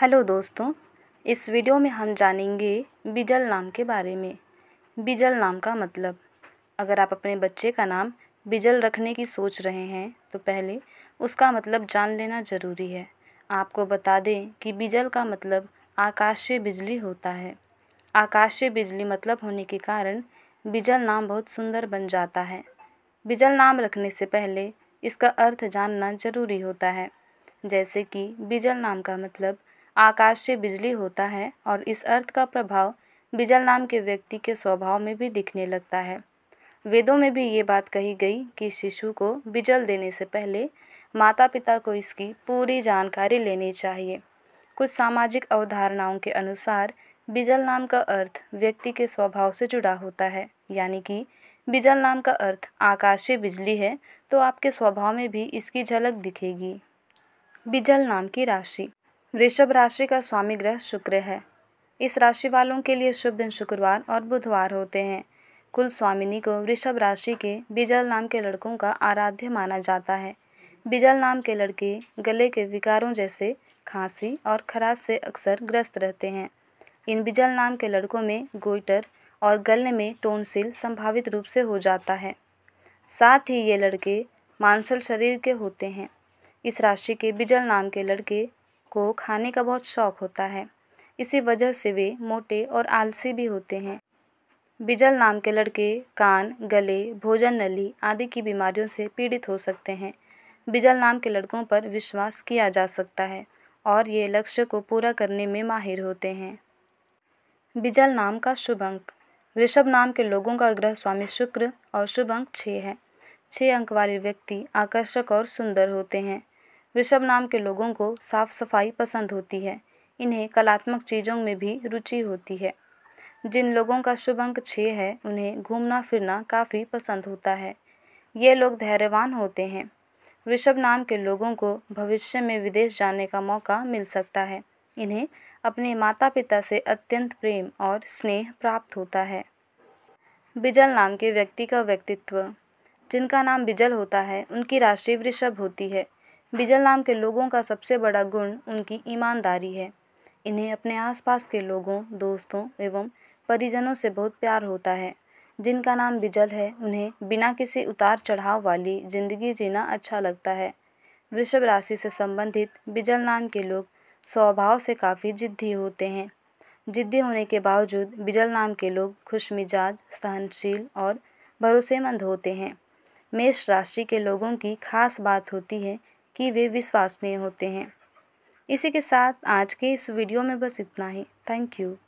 hello दोस्तों इस video में हम जानेंगे बिजल नाम के बारे में बिजल नाम का मतलब अगर आप अपने बच्चे का नाम बिजल रखने की सोच रहे हैं तो पहले उसका मतलब जान लेना ज़रूरी है आपको बता दें कि बिजल का मतलब आकाशीय बिजली होता है आकाशीय बिजली मतलब होने के कारण बिजल नाम बहुत सुंदर बन जाता है बिजल नाम रखने से पहले इसका अर्थ जानना ज़रूरी होता है जैसे कि बिजल नाम का मतलब आकाश से बिजली होता है और इस अर्थ का प्रभाव बिजल नाम के व्यक्ति के स्वभाव में भी दिखने लगता है वेदों में भी ये बात कही गई कि शिशु को बिजल देने से पहले माता पिता को इसकी पूरी जानकारी लेनी चाहिए कुछ सामाजिक अवधारणाओं के अनुसार बिजल नाम का अर्थ व्यक्ति के स्वभाव से जुड़ा होता है यानी कि बिजल नाम का अर्थ आकाशीय बिजली है तो आपके स्वभाव में भी इसकी झलक दिखेगी बिजल नाम की राशि वृषभ राशि का स्वामी ग्रह शुक्र है इस राशि वालों के लिए शुभ दिन शुक्रवार और बुधवार होते हैं कुल स्वामिनी को वृषभ राशि के बिजल नाम के लड़कों का आराध्य माना जाता है बिजल नाम के लड़के गले के विकारों जैसे खांसी और खराश से अक्सर ग्रस्त रहते हैं इन बिजल नाम के लड़कों में गोइटर और गले में टोनसिल संभावित रूप से हो जाता है साथ ही ये लड़के मांसल शरीर के होते हैं इस राशि के बिजल नाम के लड़के को खाने का बहुत शौक़ होता है इसी वजह से वे मोटे और आलसी भी होते हैं बिजल नाम के लड़के कान गले भोजन नली आदि की बीमारियों से पीड़ित हो सकते हैं बिजल नाम के लड़कों पर विश्वास किया जा सकता है और ये लक्ष्य को पूरा करने में माहिर होते हैं बिजल नाम का शुभ अंक ऋषभ नाम के लोगों का ग्रह स्वामी शुक्र और शुभ अंक छः है छः अंक वाले व्यक्ति आकर्षक और सुंदर होते हैं ऋषभ नाम के लोगों को साफ सफाई पसंद होती है इन्हें कलात्मक चीज़ों में भी रुचि होती है जिन लोगों का शुभ अंक छः है उन्हें घूमना फिरना काफ़ी पसंद होता है ये लोग धैर्यवान होते हैं ऋषभ नाम के लोगों को भविष्य में विदेश जाने का मौका मिल सकता है इन्हें अपने माता पिता से अत्यंत प्रेम और स्नेह प्राप्त होता है बिजल नाम के व्यक्ति का व्यक्तित्व जिनका नाम बिजल होता है उनकी राशि वृषभ होती है बिजल नाम के लोगों का सबसे बड़ा गुण उनकी ईमानदारी है इन्हें अपने आसपास के लोगों दोस्तों एवं परिजनों से बहुत प्यार होता है जिनका नाम बिजल है उन्हें बिना किसी उतार चढ़ाव वाली ज़िंदगी जीना अच्छा लगता है वृषभ राशि से संबंधित बिजल नाम के लोग स्वभाव से काफ़ी जिद्दी होते हैं जिद्दी होने के बावजूद बिजल नाम के लोग खुश मिजाज सहनशील और भरोसेमंद होते हैं मेष राशि के लोगों की खास बात होती है कि वे विश्वसनीय होते हैं इसी के साथ आज के इस वीडियो में बस इतना ही थैंक यू